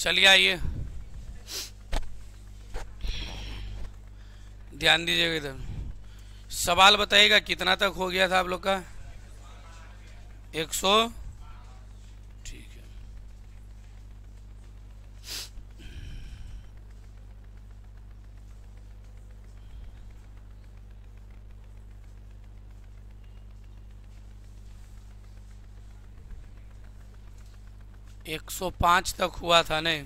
चलिए आइए ध्यान दीजिएगा इधर सवाल बताइएगा कितना तक हो गया था आप लोग का एक सौ 105 तक हुआ था नहीं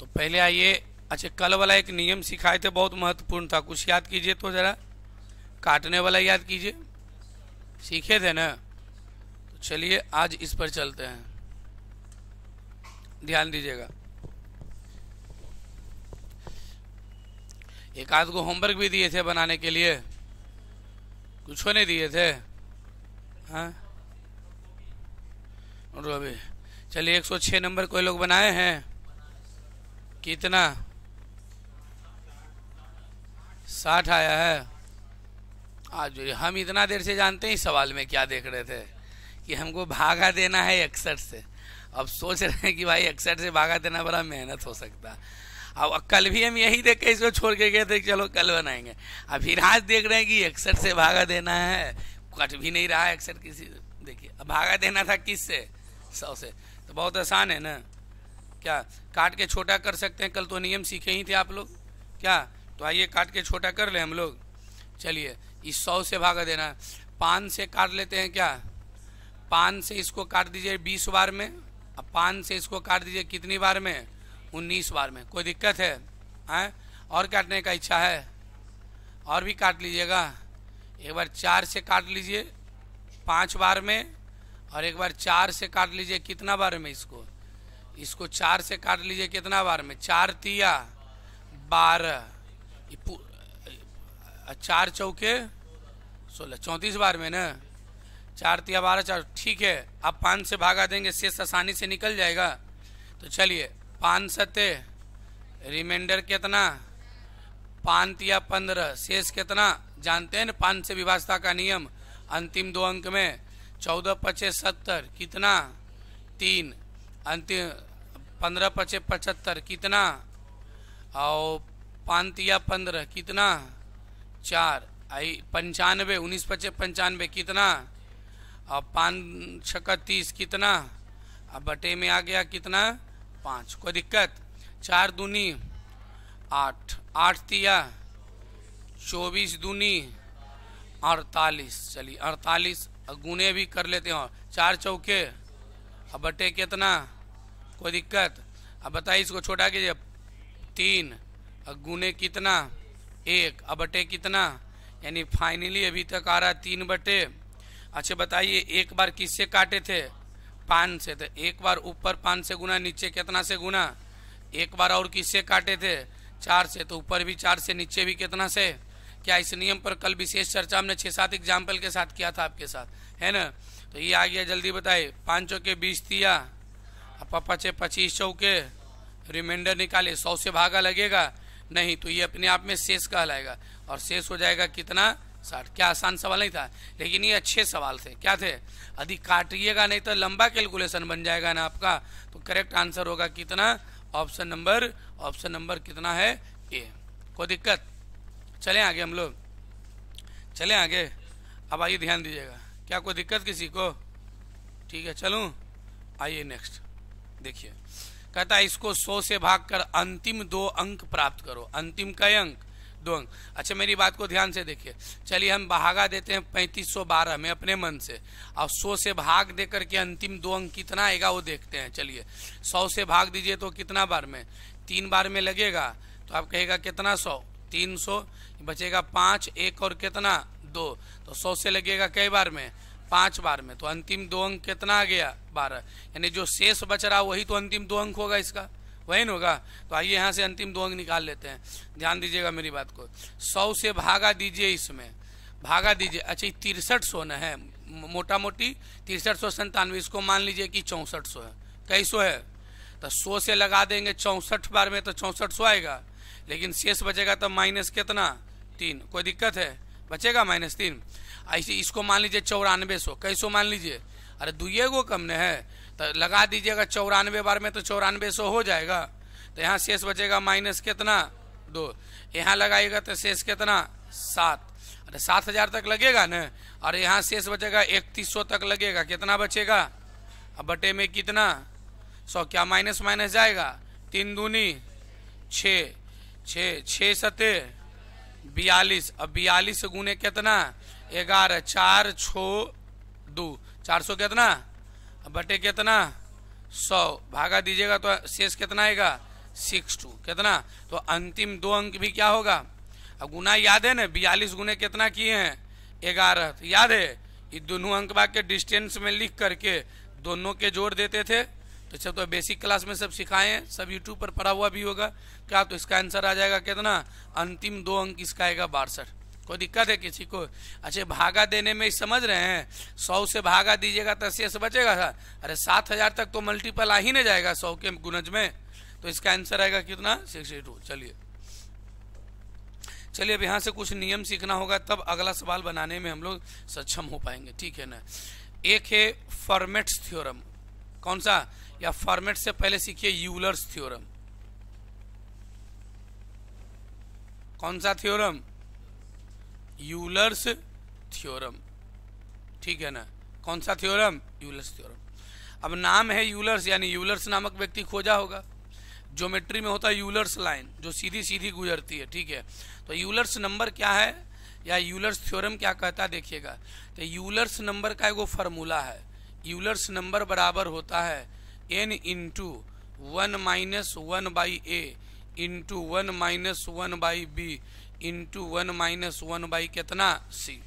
तो पहले आइए अच्छा कल वाला एक नियम सिखाए थे बहुत महत्वपूर्ण था कुछ याद कीजिए तो ज़रा काटने वाला याद कीजिए सीखे थे ना तो चलिए आज इस पर चलते हैं ध्यान दीजिएगा एक आध को होमवर्क भी दिए थे बनाने के लिए कुछ नहीं दिए थे हाँ और चलिए 106 नंबर कोई लोग बनाए हैं कितना साठ आया है आज हम इतना देर से जानते हैं सवाल में क्या देख रहे थे कि हमको भागा देना है इकसठ से अब सोच रहे हैं कि भाई इकसठ से भागा देना बड़ा मेहनत हो सकता अब कल भी हम यही देख के इसको छोड़ के गए थे चलो कल बनाएंगे अब फिर आज देख रहे हैं कि इकसठ से भागा देना है कट भी नहीं रहा है इकसठ किसी देखिए अब भागा देना था किस से सौ से तो बहुत आसान है ना क्या काट के छोटा कर सकते हैं कल तो नियम सीखे ही थे आप लोग क्या तो आइए काट के छोटा कर ले हम लोग चलिए इस सौ से भागा देना पान से काट लेते हैं क्या पान से इसको काट दीजिए बीस बार में अब पान से इसको काट दीजिए कितनी बार में उन्नीस बार में कोई दिक्कत है हैं और काटने का इच्छा है और भी काट लीजिएगा एक बार चार से काट लीजिए पाँच बार में और एक बार चार से काट लीजिए कितना बार में इसको इसको चार से काट लीजिए कितना बार में चार तिया बारह चार चौके सोलह चौंतीस बार में ना चार तिया बारह चार ठीक है आप पाँच से भागा देंगे शेष आसानी से निकल जाएगा तो चलिए पाँच सते रिमाइंडर कितना पाँच या पंद्रह शेष कितना जानते हैं ना पाँच से विभाजता का नियम अंतिम दो अंक में चौदह पचे सत्तर कितना तीन अंतिम पंद्रह पचे पचहत्तर कितना और पानतिया पंद्रह कितना चार आई पंचानवे उन्नीस पचे पंचानवे कितना और पान छक्का तीस कितना अब बटे में आ गया कितना पाँच कोई दिक्कत चार दूनी आठ आठ तिया चौबीस दूनी अड़तालीस चलिए अड़तालीस गुने भी कर लेते हो चार चौके अब बटे कितना कोई दिक्कत अब बताइए इसको छोटा कीजिए तीन और गुने कितना एक अब बटे कितना यानी फाइनली अभी तक आ रहा तीन बटे अच्छा बताइए एक बार किससे काटे थे पान से तो एक बार ऊपर पान से गुना नीचे कितना से गुना एक बार और किससे काटे थे चार से तो ऊपर भी चार से नीचे भी कितना से क्या इस नियम पर कल विशेष चर्चा हमने छः सात एग्जाम्पल के साथ किया था आपके साथ है ना तो ये आ गया जल्दी बताए पाँचों के बीस दिया पचे पच्चीस चौके रिमाइंडर निकाले सौ से भागा लगेगा नहीं तो ये अपने आप में शेष कहलाएगा और शेष हो जाएगा कितना साठ क्या आसान सवाल नहीं था लेकिन ये अच्छे सवाल थे क्या थे यदि काटिएगा नहीं तो लंबा कैलकुलेशन बन जाएगा ना आपका तो करेक्ट आंसर होगा कितना ऑप्शन नंबर ऑप्शन नंबर कितना है ए कोई दिक्कत चले आगे हम लोग चले आगे अब आइए ध्यान दीजिएगा क्या कोई दिक्कत किसी को ठीक है चलूँ आइए नेक्स्ट देखिए कहता है इसको सौ से भागकर अंतिम दो अंक प्राप्त करो अंतिम कई अंक दो अंक अच्छा मेरी बात को ध्यान से देखिए चलिए हम भागा देते हैं पैंतीस सौ बारह में अपने मन से और सौ से भाग दे करके अंतिम दो अंक कितना आएगा वो देखते हैं चलिए सौ से भाग दीजिए तो कितना बार में तीन बार में लगेगा तो आप कहेगा कितना सौ तीन सौ बचेगा पाँच एक और कितना दो तो सौ से लगेगा कई बार में पाँच बार में तो अंतिम दो अंक कितना आ गया बारह यानी जो शेष बच रहा वही तो अंतिम दो अंक होगा इसका वही होगा तो आइए यहाँ से अंतिम दो अंक निकाल लेते हैं ध्यान दीजिएगा मेरी बात को सौ से भागा दीजिए इसमें भागा दीजिए अच्छा तिरसठ सौ न है मोटा मोटी तिरसठ सौ संतानवे इसको मान लीजिए कि चौंसठ सौ है कई सौ है तो सौ से लगा देंगे चौंसठ बार में तो चौंसठ सौ आएगा लेकिन शेष बचेगा तब माइनस कितना तीन कोई दिक्कत है बचेगा माइनस तीन ऐसे इसको मान लीजिए चौरानवे सौ कैसो मान लीजिए अरे दुए गो कम ने है तो लगा दीजिएगा चौरानवे बार में तो चौरानवे सौ हो जाएगा तो यहाँ शेष बचेगा माइनस कितना दो यहाँ लगाइएगा तो शेष कितना सात अरे सात हजार तक लगेगा ना और यहाँ शेष बचेगा इकतीस सौ तक लगेगा कितना बचेगा अब बटे में कितना सौ क्या माइनस माइनस जाएगा तीन दूनी छः छः छ सते बयालीस अब बयालीस गुने कितना ग्यारह चार छो दो चार सौ कितना बटे कितना सौ भागा दीजिएगा तो शेष कितना आएगा सिक्स टू कितना तो अंतिम दो अंक भी क्या होगा अब गुना याद है ना बयालीस गुने कितना किए हैं ग्यारह तो याद है ये दोनों अंक बाग के डिस्टेंस में लिख करके दोनों के जोड़ देते थे तो चलो तो बेसिक क्लास में सब सिखाए हैं सब यूट्यूब पर पढ़ा हुआ भी होगा क्या तो इसका आंसर आ जाएगा कितना अंतिम दो अंक इसका आएगा बासठ कोई दिक्कत है किसी को अच्छा भागा देने में समझ रहे हैं सौ से भागा दीजिएगा तो अस्सी से बचेगा अरे सात हज़ार तक तो मल्टीपल आ ही नहीं जाएगा सौ के गुनज में तो इसका आंसर आएगा कितना सिक्सटी टू चलिए चलिए अब यहाँ से कुछ नियम सीखना होगा तब अगला सवाल बनाने में हम लोग सक्षम हो पाएंगे ठीक है ना एक है फॉर्मेट्स थ्योरम कौन सा या फॉर्मेट से पहले सीखिए यूलर्स थ्योरम कौन सा थ्योरम यूलर्स थ्योरम ठीक है ना कौन सा थ्योरम यूलर्स थ्योरम अब नाम है यूलर्स यानी यूलर्स नामक व्यक्ति खोजा होगा ज्योमेट्री में होता है यूलर्स लाइन जो सीधी सीधी गुजरती है ठीक है तो यूलर्स नंबर क्या है या यूलर्स थ्योरम क्या कहता है देखिएगा तो यूलर्स नंबर का एगो फार्मूला है यूलर्स नंबर बराबर होता है N into one minus one by A into one minus one by B into one minus one by कितना सी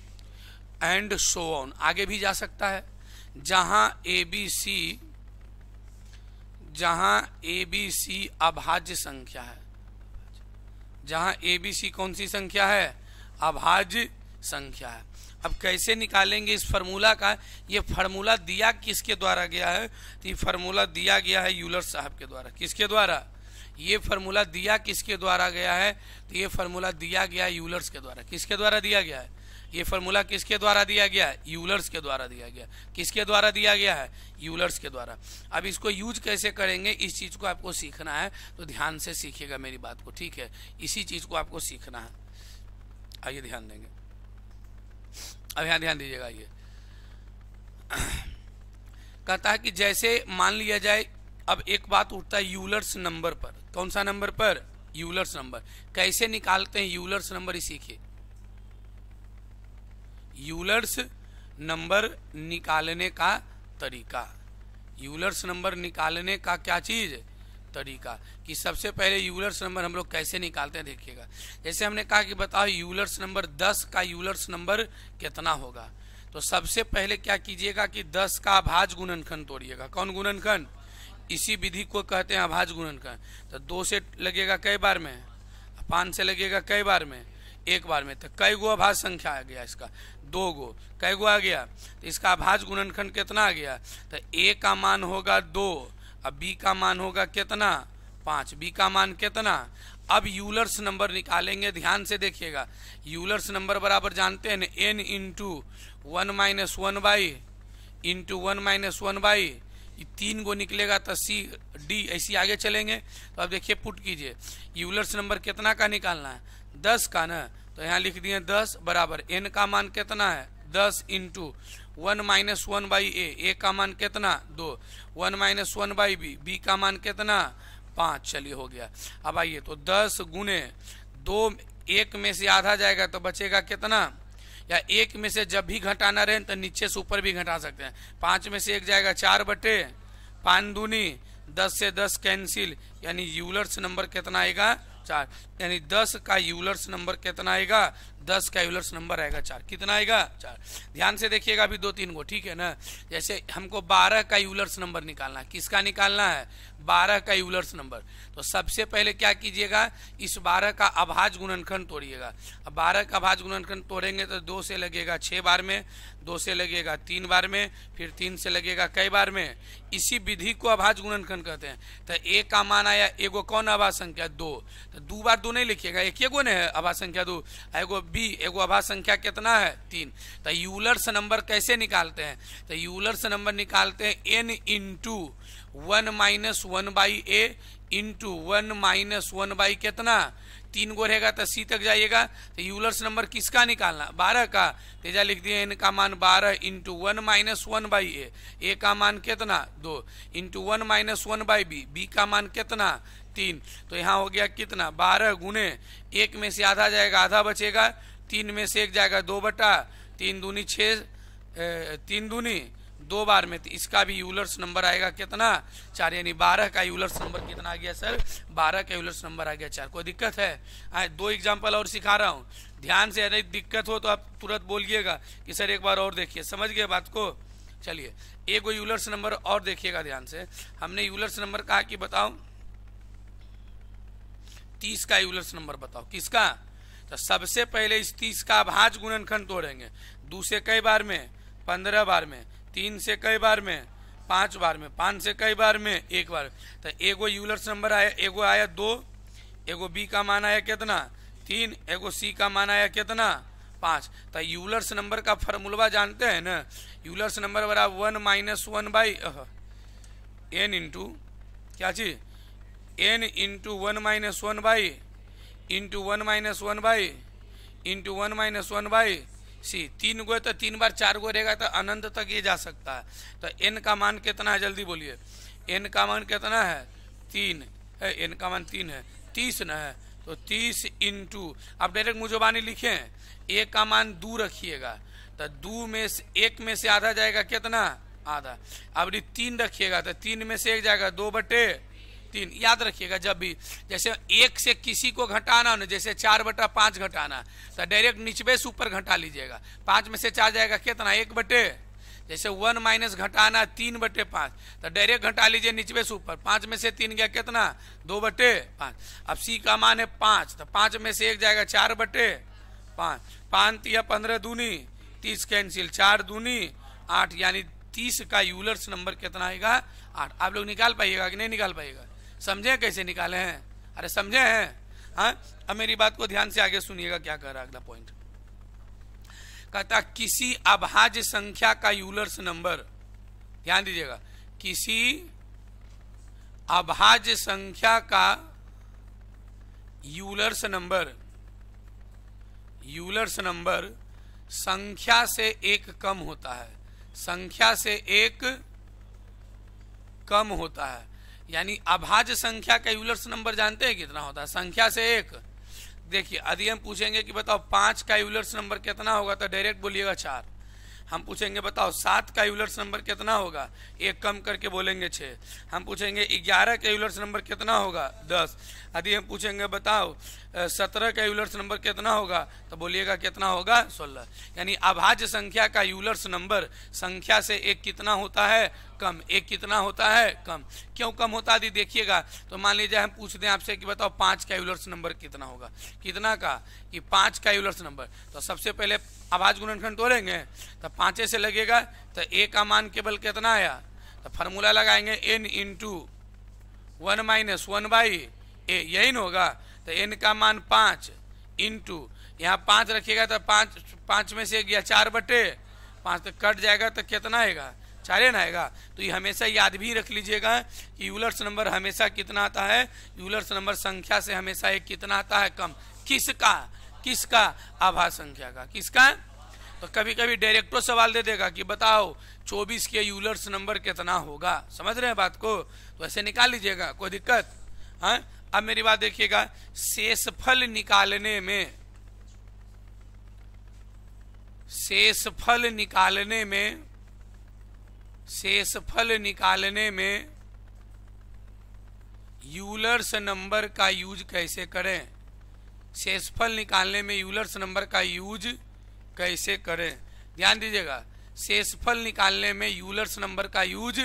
एंड सो ऑन आगे भी जा सकता है जहां ए बी सी जहां ए बी सी अभाज्य संख्या है जहां ए बी सी कौन सी संख्या है अभाज्य संख्या है अब कैसे निकालेंगे इस फार्मूला का ये फार्मूला दिया किसके द्वारा गया है तो ये फार्मूला दिया गया है यूलर साहब के द्वारा किसके द्वारा ये फार्मूला दिया किसके द्वारा गया है तो ये फार्मूला दिया गया है यूलर्स के द्वारा किसके द्वारा दिया गया है ये फार्मूला किसके द्वारा दिया गया है यूलर्स के द्वारा दिया गया किसके द्वारा दिया गया है यूलर्स के द्वारा अब इसको यूज कैसे करेंगे इस चीज़ को आपको सीखना है तो ध्यान से सीखिएगा मेरी बात को ठीक है इसी चीज़ को आपको सीखना है आइए ध्यान देंगे अब यहाँ ध्यान दीजिएगा ये कहता है कि जैसे मान लिया जाए अब एक बात उठता है यूलर्स नंबर पर कौन सा नंबर पर यूलर्स नंबर कैसे निकालते हैं यूलर्स नंबर सीखिए यूलर्स नंबर निकालने का तरीका यूलर्स नंबर निकालने का क्या चीज़ तरीका कि सबसे पहले यूलर्स नंबर हम लोग कैसे निकालते हैं देखिएगा जैसे हमने कहा कि बताओ यूलर्स नंबर दस का यूलर्स नंबर कितना होगा तो सबसे पहले क्या कीजिएगा कि दस का अभाज गुणनखंड तोड़िएगा कौन गुणनखंड इसी विधि को कहते हैं अभाज गुणनखंड तो दो से लगेगा कई बार में पाँच से लगेगा कई बार में एक बार में तो कई गो अभाज संख्या आ गया इसका दो गो कई गो आ गया तो इसका अभाज गुणनखंड कितना आ गया तो एक का मान होगा दो अब बी का मान होगा कितना पाँच बी का मान कितना अब यूलर्स नंबर निकालेंगे ध्यान से देखिएगा यूलर्स नंबर बराबर जानते हैं N into one minus one by into one minus one by तीन गो निकलेगा तो सी डी ऐसी आगे चलेंगे तो अब देखिए पुट कीजिए यूलर्स नंबर कितना का निकालना है दस का ना तो यहाँ लिख दिए दस बराबर एन का मान कितना है दस into one minus one by A A का मान कितना दो one minus one by B B का मान कितना पाँच चलिए हो गया अब आइए तो दस गुने दो एक में से आधा जाएगा तो बचेगा कितना या एक में से जब भी घटाना रहे तो नीचे से ऊपर भी घटा सकते हैं पाँच में से एक जाएगा चार बटे पान दूनी दस से दस कैंसिल यानी यूलर्स नंबर कितना आएगा चार यानी दस का यूलर्स नंबर कितना आएगा दस का यूलर्स नंबर आएगा चार कितना आएगा चार ध्यान से देखिएगा अभी दो तीन को ठीक है ना जैसे हमको बारह का यूलर्स नंबर निकालना है किसका निकालना है बारह का यूलर्स नंबर तो सबसे पहले क्या कीजिएगा इस बारह का अभाज गुणनखंड तोड़िएगा अब बारह का अभाज गुणनखंड तोड़ेंगे तो दो से लगेगा छः बार में दो से लगेगा तीन बार में फिर तीन से लगेगा कई बार में इसी विधि को अभाज गुणनखंड कहते हैं तो एक का मान आया एगो कौन आभा संख्या दो तो दो बार दो नहीं लिखिएगा एक एगो ने है आभा संख्या दो एगो बी एगो अभा संख्या कितना है तीन तो यूलर्स नंबर कैसे निकालते हैं तो यूलर्स नंबर निकालते हैं N into one minus one by A into one minus one by कितना तीन गो रहेगा तो सी तक जाइएगा तो यूलर्स नंबर किसका निकालना बारह का तेजा लिख दिए एन का मान बारह into one minus one by A A का मान कितना दो into one minus one by B B का मान कितना तीन तो यहाँ हो गया कितना बारह गुने एक में से आधा जाएगा आधा बचेगा तीन में से एक जाएगा दो बटा तीन दूनी छः तीन दूनी दो बार में तो इसका भी यूलर्स नंबर आएगा कितना चार यानी बारह का यूलर्स नंबर कितना आ गया सर बारह का यूलर्स नंबर आ गया चार कोई दिक्कत है हाँ दो एग्जाम्पल और सिखा रहा हूँ ध्यान से अरे दिक्कत हो तो आप तुरंत बोलिएगा कि सर एक बार और देखिए समझ गए बात को चलिए एक यूलर्स नंबर और देखिएगा ध्यान से हमने यूलर्स नंबर कहा कि बताऊँ तीस का यूलर्स नंबर बताओ किसका तो सबसे पहले इस तीस का भाज गुणनखंड तोड़ेंगे दो से कई बार में पंद्रह बार में तीन से कई बार में पांच बार में पांच से कई बार में एक बार तो एगो यूलर्स नंबर आया एगो आया दो एगो बी का मान आया कितना तीन एगो सी का मान आया कितना पाँच तो यूलर्स नंबर का फॉर्मूलवा जानते हैं ना यूलर्स नंबर बराबर one minus one by N into क्या चीज़ N into one minus one by into one minus one by into one minus one by C तीन गो तो तीन बार चार गो रहेगा तो अनंत तक ये जा सकता है तो एन का मान कितना है जल्दी बोलिए एन का मान कितना है तीन है एन का मान तीन है तीस न है तो तीस इंटू आप डायरेक्ट मुझोबानी लिखें एक का मान दो रखिएगा तो दो में से एक में से आधा जाएगा कितना आधा अब तीन रखिएगा तो तीन में से एक जाएगा दो बटे तीन याद रखिएगा जब भी जैसे एक से किसी को घटाना ना जैसे चार बटा पाँच घटाना तो डायरेक्ट नीचे से ऊपर घटा लीजिएगा पाँच में से चार जाएगा कितना एक बटे जैसे वन माइनस घटाना तीन बटे पाँच तो डायरेक्ट घटा लीजिए नीचे से ऊपर पाँच में से तीन गया कितना दो बटे पाँच अब सी का मान है पाँच तो पाँच में से एक जाएगा चार बटे पाँच पाँच या पंद्रह दूनी तीस कैंसिल चार दूनी आठ यानी तीस का यूलर्स नंबर कितना आएगा आठ आप लोग निकाल पाइएगा कि नहीं निकाल पाइएगा समझे कैसे निकाले हैं अरे समझे हैं हाँ अब मेरी बात को ध्यान से आगे सुनिएगा क्या कह रहा अगला पॉइंट कहता किसी अभाज्य संख्या का यूलर्स नंबर ध्यान दीजिएगा किसी अभाज्य संख्या का यूलर्स नंबर यूलर्स नंबर संख्या से एक कम होता है संख्या से एक कम होता है यानी अभाज्य संख्या का यूलर्स नंबर जानते हैं कितना होता है संख्या से एक देखिए यदि हम पूछेंगे कि बताओ पांच का यूलर्स नंबर कितना होगा तो डायरेक्ट बोलिएगा चार हम पूछेंगे बताओ सात का यूलर्स नंबर कितना होगा एक कम करके बोलेंगे छः हम पूछेंगे ग्यारह का यूलर्स नंबर कितना होगा दस यदि हम पूछेंगे बताओ सत्रह का यूलर्स नंबर कितना होगा तो बोलिएगा कितना होगा सोलह यानी अभाज्य संख्या का यूलर्स नंबर संख्या से एक कितना होता है कम एक कितना होता है कम क्यों कम होता है देखिएगा तो मान लीजिए हम पूछ दें आपसे कि बताओ पाँच का यूलर्स नंबर कितना होगा कितना का कि पाँच का यूलर्स नंबर तो सबसे पहले आभाज गुणनखंड तोड़ेंगे तो पाँचे से लगेगा तो ए का मान केवल कितना आया तो फार्मूला लगाएंगे N into one minus one by A यही ना होगा तो एन का मान पाँच इंटू यहाँ पाँच रखिएगा तो पाँच पाँच में से गया चार बटे पाँच तो कट जाएगा तो कितना आएगा चारे ना आएगा तो ये हमेशा याद भी रख लीजिएगा कि यूलर्स नंबर हमेशा कितना आता है यूलर्स नंबर संख्या से हमेशा एक कितना आता है कम किसका किसका आभा संख्या का किसका तो कभी कभी डायरेक्टो सवाल दे देगा कि बताओ 24 के यूलर्स नंबर कितना होगा समझ रहे हैं बात को तो ऐसे निकाल लीजिएगा कोई दिक्कत हाँ अब मेरी बात देखिएगा शेषफल निकालने में शेषफल निकालने में शेषफल निकालने में यूलर्स नंबर का यूज कैसे करें शेषफल निकालने में यूलर्स नंबर का यूज कैसे करें ध्यान दीजिएगा शेषफल निकालने में यूलर्स नंबर का यूज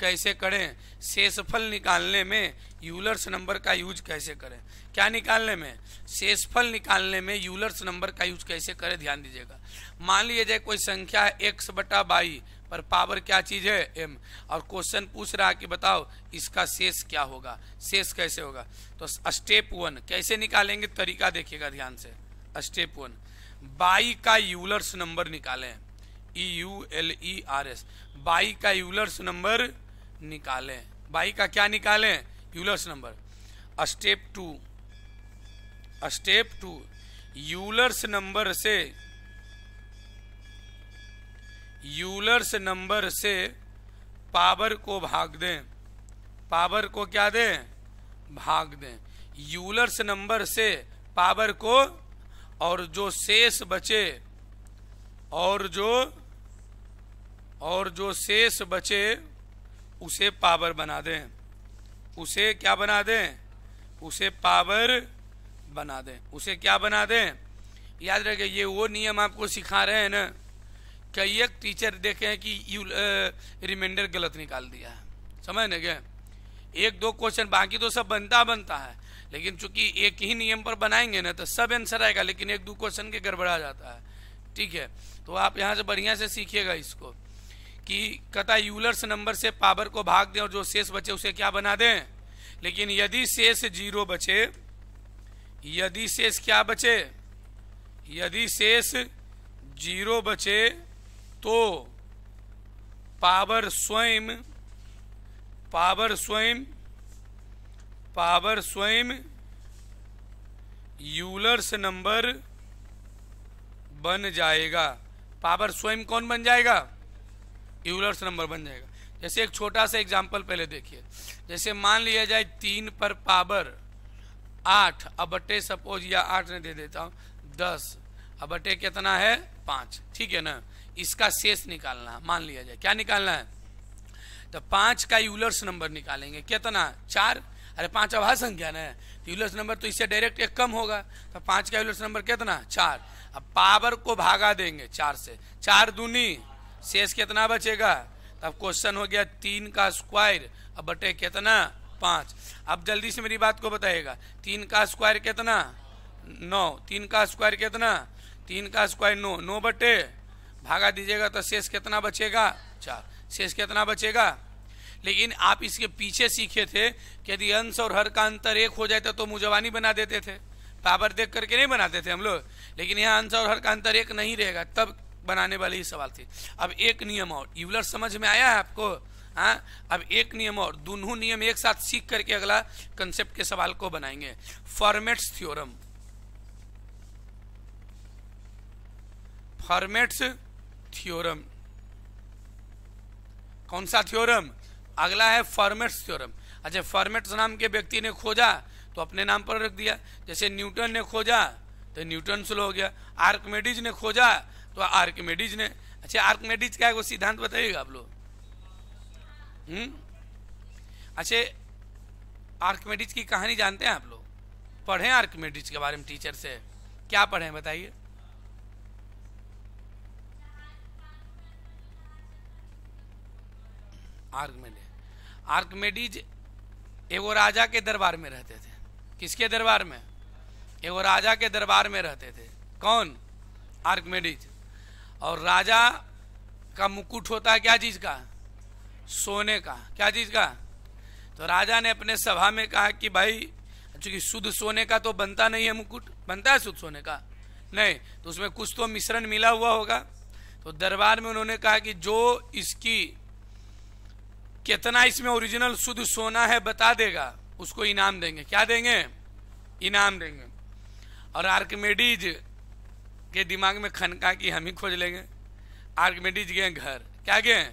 कैसे करें शेषफल निकालने में यूलर्स नंबर का यूज कैसे करें क्या निकालने में शेषफल निकालने में यूलर्स नंबर का यूज कैसे करें ध्यान दीजिएगा मान लीजिए कोई संख्या है एक्स बटा बाई पर पावर क्या चीज़ है एम और क्वेश्चन पूछ रहा है कि बताओ इसका शेष क्या होगा शेष कैसे होगा तो स्टेप वन कैसे निकालेंगे तरीका देखिएगा ध्यान से स्टेप वन बाई का यूलर्स नंबर निकालें E U L E R S बाई का यूलर्स नंबर निकालें बाई का क्या निकालें Euler's number step two step two Euler's number से यूलर्स नंबर से पावर को भाग दें पावर को क्या दें भाग दें यूलर्स नंबर से पावर को और जो शेष बचे और जो और जो शेष बचे उसे पावर बना दें उसे क्या बना दें उसे पावर बना दें उसे क्या बना दें याद रखे ये वो नियम आपको सिखा रहे हैं ना कई एक टीचर देखे कि यू रिमाइंडर गलत निकाल दिया है समझ ना क्या एक दो क्वेश्चन बाकी तो सब बनता बनता है लेकिन चूंकि एक ही नियम पर बनाएंगे ना तो सब आंसर आएगा लेकिन एक दो क्वेश्चन के गड़बड़ा जाता है ठीक है तो आप यहाँ से बढ़िया से सीखिएगा इसको कि कथा यूलर्स नंबर से पावर को भाग दें और जो शेष बचे उसे क्या बना दें लेकिन यदि शेष जीरो बचे यदि शेष क्या बचे यदि शेष जीरो बचे तो पावर स्वयं पावर स्वयं पावर स्वयं यूलर्स नंबर बन जाएगा पावर स्वयं कौन बन जाएगा यूलर्स नंबर बन जाएगा जैसे एक छोटा सा एग्जाम्पल पहले देखिए जैसे मान लिया जाए तीन पर पावर आठ अब बटे सपोज या आठ ने दे देता हूँ दस अब बटे कितना है पाँच ठीक है ना इसका शेष निकालना है मान लिया जाए क्या निकालना है तो पाँच का यूलर्स नंबर निकालेंगे कितना चार अरे पाँच अभा संख्या ना तो यूलर्स नंबर तो इससे डायरेक्ट एक कम होगा तो पाँच का यूलर्स नंबर कितना चार अब पावर को भागा देंगे चार से चार दूनी शेष कितना बचेगा तब क्वेश्चन हो गया तीन का स्क्वायर अब बटे कितना पाँच अब जल्दी से मेरी बात को बताइएगा तीन का स्क्वायर कितना नौ तीन का स्क्वायर कितना तीन का स्क्वायर नौ नौ बटे भागा दीजिएगा तो शेष कितना बचेगा चार शेष कितना बचेगा लेकिन आप इसके पीछे सीखे थे कि यदि अंश और हर का अंतर एक हो जाए तो, तो मुजवानी बना देते थे पावर देख करके नहीं बनाते थे हम लोग लेकिन यहाँ अंश और हर का अंतर एक नहीं रहेगा तब बनाने वाले ही सवाल थे अब एक नियम और यूलर समझ में आया है आपको हाँ अब एक नियम और दोनों नियम एक साथ सीख करके अगला कंसेप्ट के सवाल को बनाएंगे फॉर्मेट्स थ्योरम फॉर्मेट्स थ्योरम कौन सा थ्योरम अगला है फॉर्मेट्स थ्योरम अच्छा फॉर्मेट्स नाम के व्यक्ति ने खोजा तो अपने नाम पर रख दिया जैसे न्यूटन ने खोजा तो न्यूटन स्लो हो गया आर्कमेडिज ने खोजा तो आर्कमेडीज ने अच्छा आर्कमेडीज का वो सिद्धांत बताइएगा आप लोग हम्म? अच्छा आर्कमेडीज की कहानी जानते हैं आप लोग पढ़े आर्कमेडीज के बारे में टीचर से क्या पढ़े बताइए आर्कमेडिज आर्कमेडीज एगो राजा के दरबार में रहते थे किसके दरबार में एगो राजा के दरबार में रहते थे कौन आर्कमेडीज और राजा का मुकुट होता है क्या चीज का सोने का क्या चीज का तो राजा ने अपने सभा में कहा कि भाई चूंकि शुद्ध सोने का तो बनता नहीं है मुकुट बनता है शुद्ध सोने का नहीं तो उसमें कुछ तो मिश्रण मिला हुआ होगा तो दरबार में उन्होंने कहा कि जो इसकी कितना इसमें ओरिजिनल शुद्ध सोना है बता देगा उसको इनाम देंगे क्या देंगे इनाम देंगे और आर्कमेडीज के दिमाग में खनका कि हम ही खोज लेंगे डिज गए घर क्या गए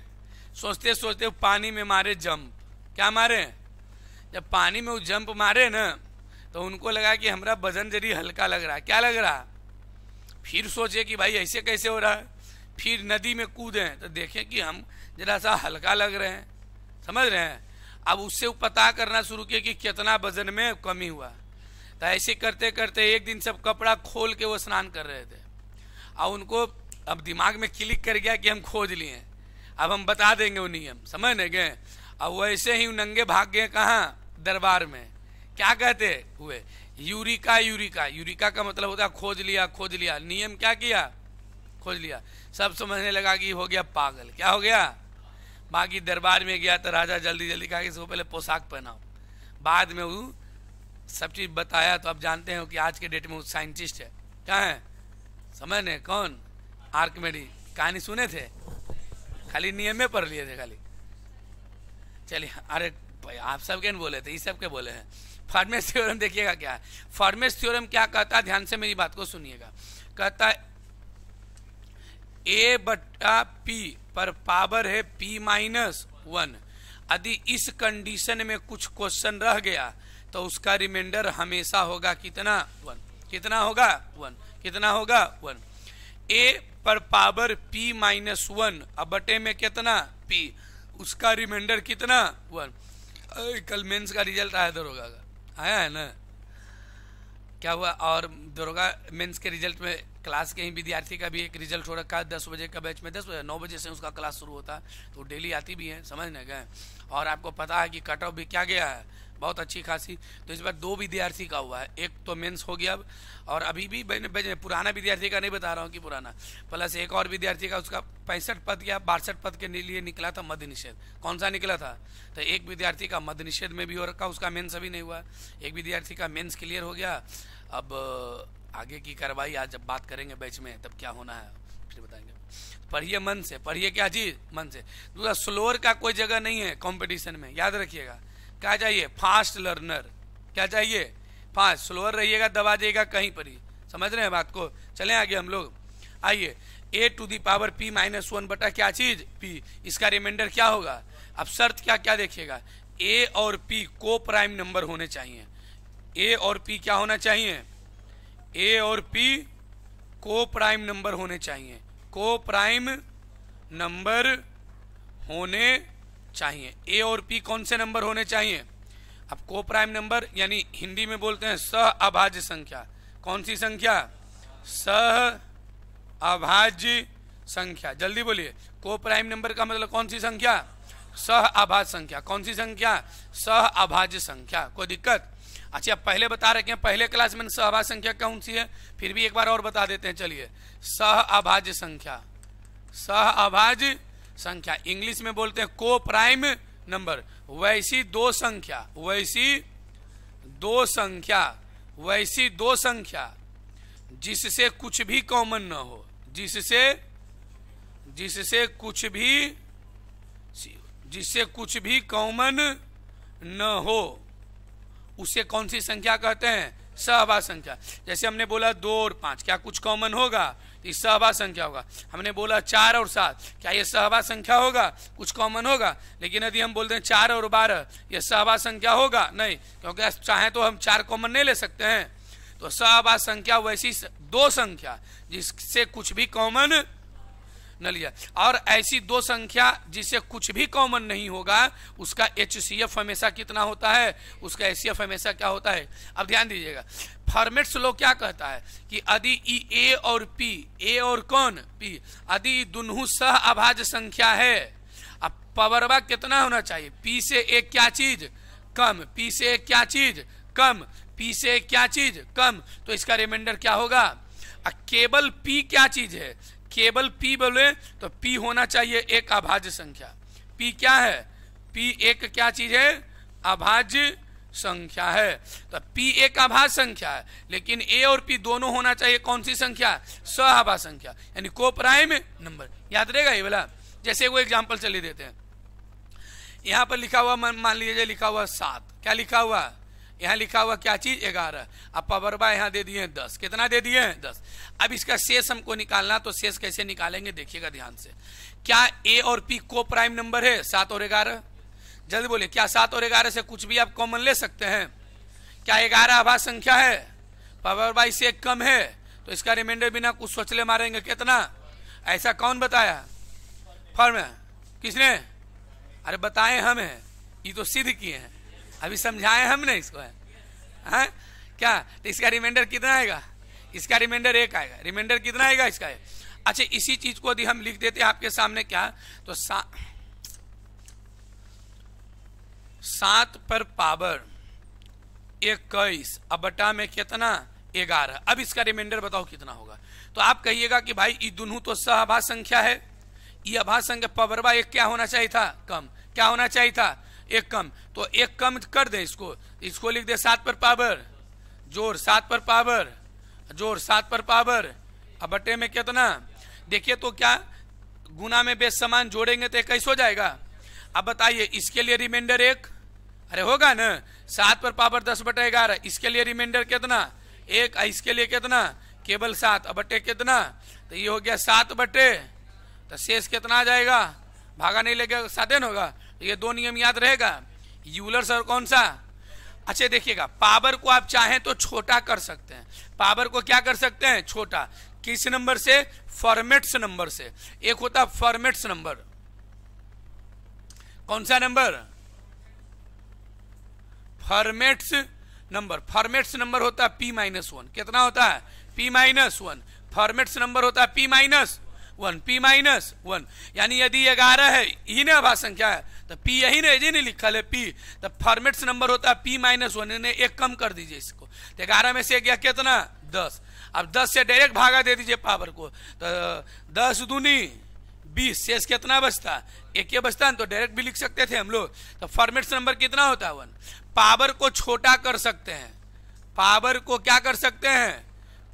सोचते सोचते पानी में मारे जंप क्या मारे जब पानी में वो जंप मारे ना तो उनको लगा कि हमारा वजन जरी हल्का लग रहा क्या लग रहा फिर सोचे कि भाई ऐसे कैसे हो रहा है फिर नदी में कूदे तो देखें कि हम जरा सा हल्का लग रहे हैं समझ रहे हैं अब उससे पता करना शुरू किया कि कितना वजन में कमी हुआ तो ऐसे करते करते एक दिन सब कपड़ा खोल के वो स्नान कर रहे थे और उनको अब दिमाग में क्लिक कर गया कि हम खोज लिए अब हम बता देंगे वो नियम समझ नहीं गए अब वैसे ही नंगे भाग गए कहाँ दरबार में क्या कहते हुए यूरिका यूरिका यूरिका का मतलब होता है खोज लिया खोज लिया नियम क्या किया खोज लिया सब समझने लगा कि हो गया पागल क्या हो गया बाकी दरबार में गया तो राजा जल्दी जल्दी कहा कि इसको पहले पोशाक पहनाओ बाद में वो सब चीज़ बताया तो आप जानते हो कि आज के डेट में वो साइंटिस्ट है क्या है समय ने कौन आर्क मेडी कहानी सुने थे खाली नियम में पढ़ लिए थे खाली चलिए अरे भाई आप सब के बोले थे ये सब के बोले हैं फार्मेस थ्योरम देखिएगा क्या है फार्मेस थ्योरम क्या कहता है ध्यान से मेरी बात को सुनिएगा कहता है ए बट्टा पी पर पावर है पी माइनस वन यदि इस कंडीशन में कुछ क्वेश्चन रह गया तो उसका रिमाइंडर हमेशा होगा कितना वन कितना होगा वन कितना होगा वन ए पर पावर पी माइनस वन अब बटे में कितना पी उसका रिमाइंडर कितना वन कल मेंस का रिजल्ट आया दरोगा का आया है ना क्या हुआ और दरोगा मेंस के रिजल्ट में क्लास के ही विद्यार्थी का भी एक रिजल्ट हो रखा है दस बजे का बैच में दस बजे नौ बजे से उसका क्लास शुरू होता है तो डेली आती भी है समझ ना गए और आपको पता है कि कट ऑफ भी क्या गया है बहुत अच्छी खासी तो इस बार दो विद्यार्थी का हुआ है एक तो मेंस हो गया अब और अभी भी पुराना विद्यार्थी का नहीं बता रहा हूँ कि पुराना प्लस एक और विद्यार्थी का उसका पैंसठ पद या बासठ पद के लिए निकला था मध्य निषेध कौन सा निकला था तो एक विद्यार्थी का मध्य निषेध में भी हो रखा उसका मेन्स अभी नहीं हुआ एक विद्यार्थी का मेन्स क्लियर हो गया अब आगे की कार्रवाई आज जब बात करेंगे बैच में तब क्या होना है फिर बताएंगे पढ़िए मन से पढ़िए क्या जी मन से दूसरा स्लोअर का कोई जगह नहीं है कंपटीशन में याद रखिएगा क्या चाहिए फास्ट लर्नर क्या चाहिए फास्ट स्लोअर रहिएगा दबा देगा कहीं पर ही समझ रहे हैं बात को चले आगे हम लोग आइए A to the power P minus one बटा क्या चीज पी इसका रिमाइंडर क्या होगा अब शर्त क्या क्या देखिएगा ए और पी को प्राइम नंबर होने चाहिए ए और पी क्या होना चाहिए ए और पी को प्राइम नंबर होने चाहिए को प्राइम नंबर होने चाहिए ए और पी कौन से नंबर होने चाहिए अब को प्राइम नंबर यानी हिंदी में बोलते हैं सह अभाज्य संख्या कौन सी संख्या सह अभाज्य संख्या जल्दी बोलिए को प्राइम नंबर का मतलब कौन सी संख्या सह अभाज्य संख्या कौन सी संख्या सह अभाज्य संख्या कोई दिक्कत अच्छा पहले बता रखे हैं पहले क्लास में सह अभाज्य संख्या कौन सी है फिर भी एक बार और बता देते हैं चलिए सह अभाज्य संख्या सह अभाज्य संख्या इंग्लिश में बोलते हैं को प्राइम नंबर वैसी दो संख्या वैसी दो संख्या वैसी दो संख्या जिससे कुछ भी कॉमन न हो जिससे जिससे कुछ भी जिससे कुछ भी कॉमन न हो उसे कौन सी संख्या कहते हैं सहभा संख्या जैसे हमने बोला दो और पांच क्या कुछ कॉमन होगा तो इस सहभा संख्या होगा हमने बोला चार और सात क्या यह सहभा संख्या होगा कुछ कॉमन होगा लेकिन यदि हम बोलते हैं चार और बारह यह सहभा संख्या होगा नहीं क्योंकि चाहे तो हम चार कॉमन नहीं ले सकते हैं तो सहभा संख्या वैसी दो संख्या जिससे कुछ भी कॉमन न लिया और ऐसी दो संख्या जिसे कुछ भी कॉमन नहीं होगा उसका एच सी एफ हमेशा कितना होता है उसका एच हमेशा क्या होता है अब ध्यान दीजिएगा फॉर्मेट्स लो क्या कहता है कि यदि ई ए और पी ए और कौन पी यदि दोनों सह अभाज संख्या है अब पवरवा कितना होना चाहिए पी से एक क्या चीज कम पी से एक क्या चीज कम पी से क्या चीज कम तो इसका रिमाइंडर क्या होगा केवल पी क्या चीज है केवल पी बोले तो पी होना चाहिए एक अभाज्य संख्या पी क्या है पी एक क्या चीज है अभाज्य संख्या है तो पी एक अभाज्य संख्या है लेकिन ए और पी दोनों होना चाहिए कौन सी संख्या सहआभा संख्या यानी को प्राइम नंबर याद रहेगा ये वाला जैसे वो एग्जाम्पल चले देते हैं यहां पर लिखा हुआ मान लीजिए लिखा हुआ सात क्या लिखा हुआ यहाँ लिखा हुआ क्या चीज ग्यारह पावर बाय यहाँ दे दिए हैं दस कितना दे दिए हैं दस अब इसका शेष हमको निकालना तो शेष कैसे निकालेंगे देखिएगा ध्यान से क्या ए और पी को प्राइम नंबर है सात और ग्यारह जल्दी बोले क्या सात और ग्यारह से कुछ भी आप कॉमन ले सकते हैं क्या ग्यारह आभा संख्या है पावर बाई से कम है तो इसका रिमाइंडर बिना कुछ सोचले मारेंगे कितना ऐसा कौन बताया फॉर्म किसने अरे बताए हम हैं ये तो सिद्ध किए हैं अभी समझाए हमने इसको है हाँ क्या तो इसका रिमाइंडर कितना आएगा इसका रिमाइंडर एक आएगा रिमाइंडर कितना आएगा इसका है? अच्छा इसी चीज को यदि हम लिख देते हैं आपके सामने क्या तो सा, सात पर पावर इक्कीस अब बटा में कितना ग्यारह अब इसका रिमाइंडर बताओ कितना होगा तो आप कहिएगा कि भाई ये दोनों तो सहभा संख्या है ये अभा संख्या पावर बा एक क्या होना चाहिए था कम क्या होना चाहिए था एक कम तो एक कम कर दे इसको इसको लिख दे सात पर पावर जोर सात पर पावर जोर सात पर पावर अब बटे में कितना देखिए तो क्या गुना में बेस समान जोड़ेंगे तो इक्कीस हो जाएगा अब बताइए इसके लिए रिमाइंडर एक अरे होगा ना सात पर पावर दस बटे ग्यारह इसके लिए रिमाइंडर कितना एक इसके लिए कितना केवल सात अब बटे कितना तो ये हो गया सात बटे तो शेष कितना आ जाएगा भागा नहीं लेगा साधन होगा ये दो नियम याद रहेगा यूलर सर कौन सा अच्छा देखिएगा पावर को आप चाहें तो छोटा कर सकते हैं पावर को क्या कर सकते हैं छोटा किस नंबर से फॉर्मेट्स नंबर से एक होता फॉर्मेट्स नंबर कौन सा number Fermat's number Fermat's number होता है पी माइनस वन कितना होता है P minus one Fermat's number होता है P minus one P minus one यानी यदि ग्यारह है ही ना संख्या है तो पी यही ना जी नहीं लिखा ले पी तो फॉर्मेट्स नंबर होता है पी माइनस वन इन्हें एक कम कर दीजिए इसको तो ग्यारह में से गया कितना दस अब दस से डायरेक्ट भागा दे दीजिए पावर को तो दस दूनी बीस शेष कितना बचता एक ही बचता तो डायरेक्ट भी लिख सकते थे हम लोग तो फॉर्मेट्स नंबर कितना होता है वन पावर को छोटा कर सकते हैं पावर को क्या कर सकते हैं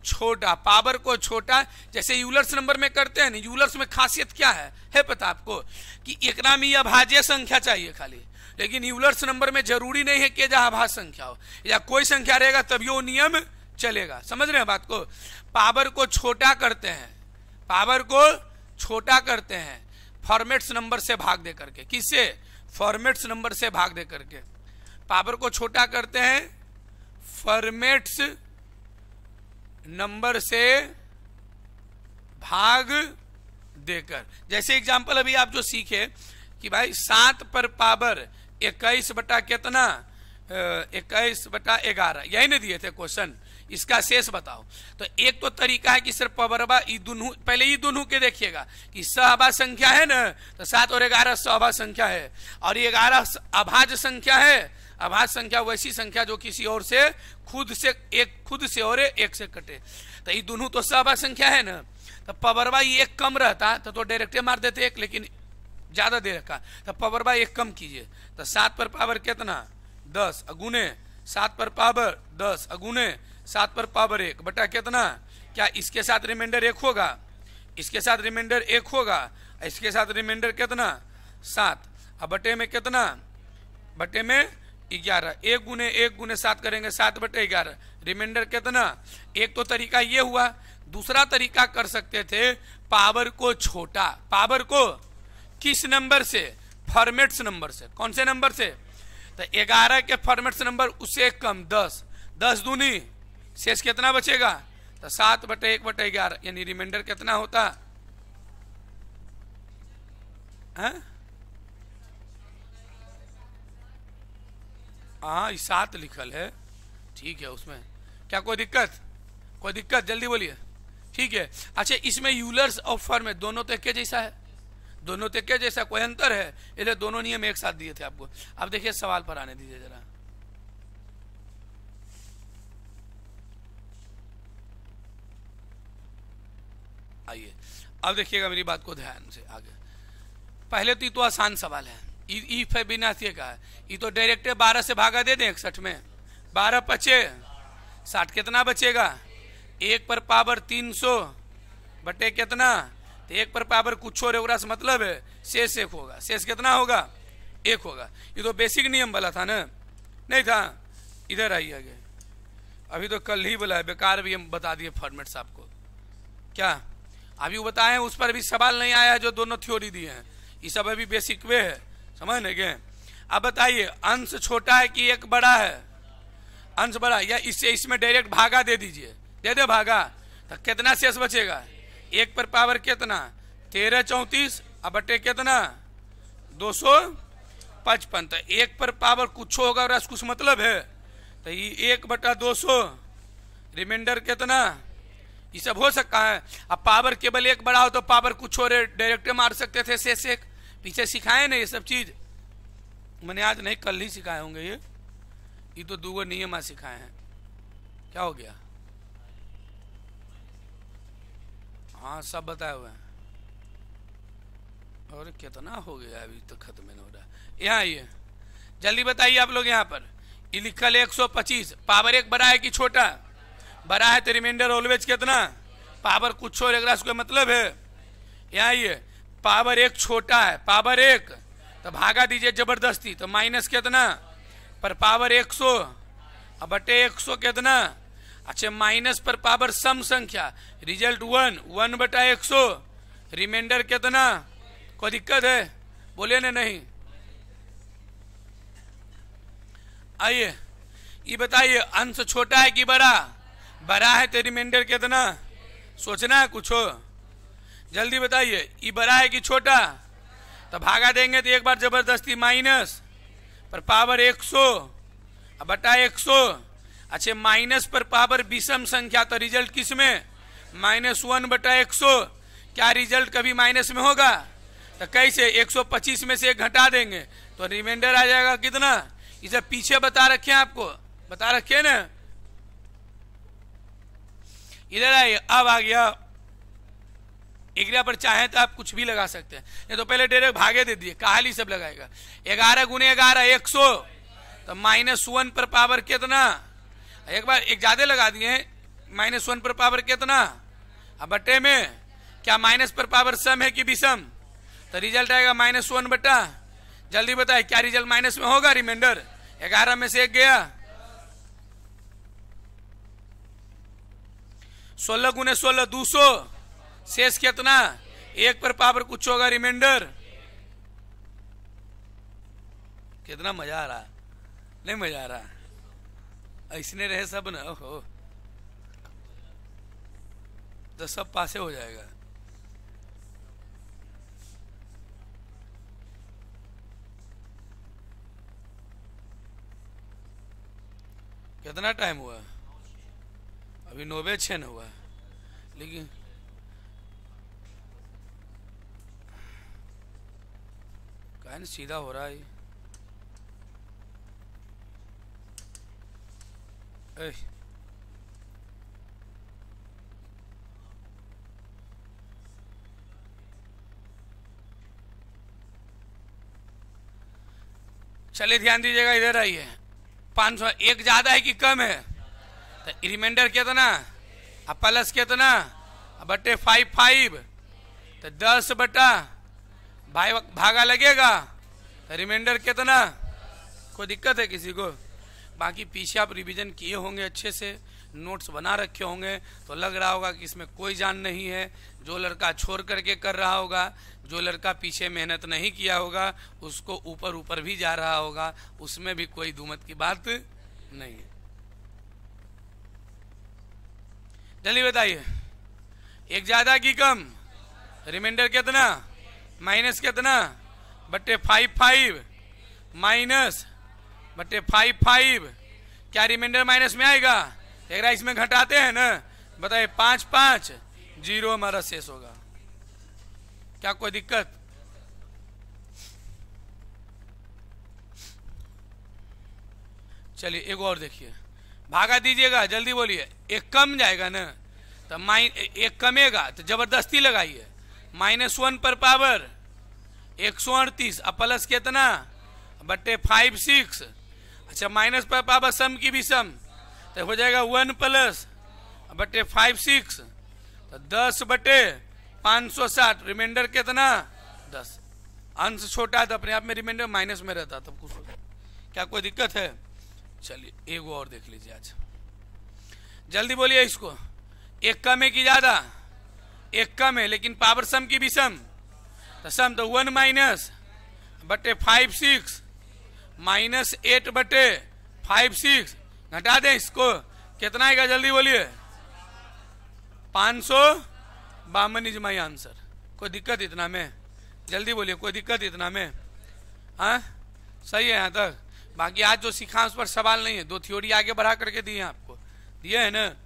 छोटा पावर को छोटा जैसे यूलर्स नंबर में करते हैं ना यूलर्स में खासियत क्या है है पता आपको कि एकना में यह संख्या चाहिए खाली लेकिन यूलर्स नंबर में जरूरी नहीं है कि जहां आभास संख्या हो या कोई संख्या रहेगा तभी वो नियम चलेगा समझ रहे हैं बात को पावर को छोटा करते हैं पावर को छोटा करते हैं फॉर्मेट्स नंबर से भाग दे करके किससे फॉर्मेट्स नंबर से भाग दे करके पावर को छोटा करते हैं फॉर्मेट्स नंबर से भाग देकर जैसे एग्जाम्पल अभी आप जो सीखे कि भाई सात पर पावर इक्कीस बटा कितना इक्कीस बटा ग्यारह यही नहीं दिए थे क्वेश्चन इसका शेष बताओ तो एक तो तरीका है कि सिर्फ पवरबा ई दुनू पहले ई दुनू के देखिएगा कि सहभा संख्या है ना तो सात और ग्यारह सहभा संख्या है और ग्यारह अभाज संख्या है अभाज संख्या वैसी संख्या जो किसी और से खुद से एक खुद से और एक से कटे तो ये दोनों तो सहभाज संख्या है ना तो पवरवा ये एक कम रहता तो तो डायरेक्टे मार देते एक लेकिन ज़्यादा दे रखा तो पवरवा एक कम कीजिए तो सात पर पावर कितना दस अगुने सात पर पावर दस अगुने सात पर पावर एक बटा कितना क्या इसके साथ रिमाइंडर एक होगा इसके साथ रिमाइंडर एक होगा इसके साथ रिमाइंडर कितना सात अब बटे में कितना बटे में ग्यारह एक गुने एक गुने सात करेंगे सात बटे ग्यारह रिमाइंडर कितना एक तो तरीका ये हुआ दूसरा तरीका कर सकते थे पावर को छोटा पावर को किस नंबर से फॉर्मेट्स नंबर से कौन से नंबर से तो ग्यारह के फॉर्मेट्स नंबर उससे कम दस दस दूनी शेष कितना बचेगा तो सात बटे एक बटे ग्यारह यानी रिमाइंडर कितना होता है? हाँ? हाँ सात लिखल है ठीक है उसमें क्या कोई दिक्कत कोई दिक्कत जल्दी बोलिए ठीक है अच्छा इसमें यूलर्स और फर्म है दोनों तो एक जैसा है दोनों तो एक जैसा कोई अंतर है इसलिए दोनों नियम एक साथ दिए थे आपको अब देखिए सवाल पर आने दीजिए जरा आइए अब देखिएगा मेरी बात को ध्यान से आगे पहले तो ये तो आसान सवाल है ईफ है का ये तो डायरेक्ट बारह से भागा दे दें इकसठ में बारह पचे साठ कितना बचेगा एक पर पावर तीन सौ बटे कितना तो एक पर पावर कुछ और से मतलब है शेष एक होगा शेष कितना होगा एक होगा ये तो बेसिक नियम वाला था ना नहीं था इधर आइए आगे अभी तो कल ही बोला है बेकार भी हम बता दिए फॉर्मेट साहब को क्या अभी वो बताए उस पर भी सवाल नहीं आया जो दोनों थ्योरी दिए हैं ये सब अभी बेसिक वे है समझ नहीं गए अब बताइए अंश छोटा है कि एक बड़ा है अंश बड़ा या इससे इसमें डायरेक्ट भागा दे दीजिए दे दे भागा तो कितना शेष बचेगा एक पर पावर कितना तेरह चौंतीस अब बटे कितना दो सौ पचपन तो एक पर पावर कुछ होगा और कुछ मतलब है तो ये एक बटा दो सौ रिमाइंडर कितना ये सब हो सकता है अब पावर केवल एक बड़ा हो तो पावर कुछ और डायरेक्ट मार सकते थे शेष एक पीछे सिखाए ना ये सब चीज़ मैंने आज नहीं कल ही सिखाए होंगे ये ये तो दूगो नियम आज सिखाए हैं क्या हो गया हाँ सब बताए हुए हैं और कितना हो गया अभी तो खत्म नहीं हो रहा है यहाँ आइए जल्दी बताइए आप लोग यहाँ पर ये लिखल एक सौ पच्चीस पावर एक बड़ा है कि छोटा बड़ा है तो रिमाइंडर ऑलवेज कितना पावर कुछ और एक मतलब है यहाँ आइए पावर एक छोटा है पावर एक तो भागा दीजिए जबरदस्ती तो माइनस कितना पर पावर एक सौ बटे एक सौ कितना अच्छा माइनस पर पावर सम संख्या रिजल्ट वन वन बटा एक सौ रिमाइंडर कितना कोई दिक्कत है बोले ना नहीं आइए ये बताइए अंश छोटा है कि बड़ा बड़ा है तो रिमाइंडर कितना सोचना है कुछ हो जल्दी बताइए ये बड़ा है कि छोटा तो भागा देंगे तो एक बार जबरदस्ती माइनस पर पावर एक सौ बटा एक सौ अच्छा माइनस पर पावर विषम संख्या तो रिजल्ट किस में माइनस वन बटा एक सौ क्या रिजल्ट कभी माइनस में होगा तो कैसे 125 में से घटा देंगे तो रिमाइंडर आ जाएगा कितना इसे पीछे बता रखे आपको बता रखे ना इधर आइए अब आ गया एकरा पर चाहे तो आप कुछ भी लगा सकते हैं नहीं तो पहले डायरेक्ट भागे दे दिए काहल सब लगाएगा ग्यारह गुने ग्यारह एक सौ तो माइनस वन पर पावर कितना एक बार एक ज्यादा लगा दिए माइनस वन पर पावर कितना अब बटे में क्या माइनस पर पावर सम है कि विषम तो रिजल्ट आएगा माइनस वन बटा जल्दी बताए क्या रिजल्ट माइनस में होगा रिमाइंडर ग्यारह में से एक गया सोलह गुने सोलह दो सौ शेष कितना तो एक पर पावर कुछ होगा रिमाइंडर कितना मजा आ रहा नहीं मजा आ रहा ऐसने रहे सब ना हो तो सब पासे हो जाएगा कितना टाइम हुआ अभी नौवे छ हुआ लेकिन फैन सीधा हो रहा है ए चलिए ध्यान दीजिएगा इधर आइए पांच सौ एक ज़्यादा है कि कम है तो रिमाइंडर किया तो ना अब प्लस किया तो ना बटे फाइव फाइव तो दस बटा भाई भागा लगेगा रिमाइंडर कितना तो कोई दिक्कत है किसी को बाकी पीछे आप रिवीजन किए होंगे अच्छे से नोट्स बना रखे होंगे तो लग रहा होगा कि इसमें कोई जान नहीं है जो लड़का छोड़ करके कर रहा होगा जो लड़का पीछे मेहनत नहीं किया होगा उसको ऊपर ऊपर भी जा रहा होगा उसमें भी कोई दुमत की बात नहीं है चलिए बताइए एक ज़्यादा की कम रिमाइंडर कितना माइनस कितना बटे फाइव फाइव माइनस बटे फाइव फाइव क्या रिमाइंडर माइनस में आएगा एक इसमें घटाते हैं ना बताइए पांच पांच जीरो हमारा शेष होगा क्या कोई दिक्कत चलिए एक और देखिए भागा दीजिएगा जल्दी बोलिए एक कम जाएगा ना तो माइन एक कमेगा तो जबरदस्ती लगाइए माइनस वन पर पावर एक सौ अड़तीस और प्लस कितना बट्टे फाइव सिक्स अच्छा माइनस पर पावर सम की भी सम तो हो जाएगा वन प्लस बटे फाइव सिक्स तो दस बटे पाँच सौ साठ रिमाइंडर कितना दस अंश छोटा था अपने आप में रिमाइंडर माइनस में रहता तब कुछ क्या कोई दिक्कत है चलिए एक और देख लीजिए आज जल्दी बोलिए इसको एक कम है कि ज़्यादा एक कम है लेकिन पावर सम की भी सम तो सम तो वन माइनस बटे फाइव सिक्स माइनस एट बटे फाइव सिक्स घटा दें इसको कितना आएगा जल्दी बोलिए पाँच सौ बावन इज माई आंसर कोई दिक्कत इतना में जल्दी बोलिए कोई दिक्कत इतना में हाँ सही है यहाँ तक बाकी आज जो सीखा उस पर सवाल नहीं है दो थ्योरी आगे बढ़ा करके दिए आपको दिए है ना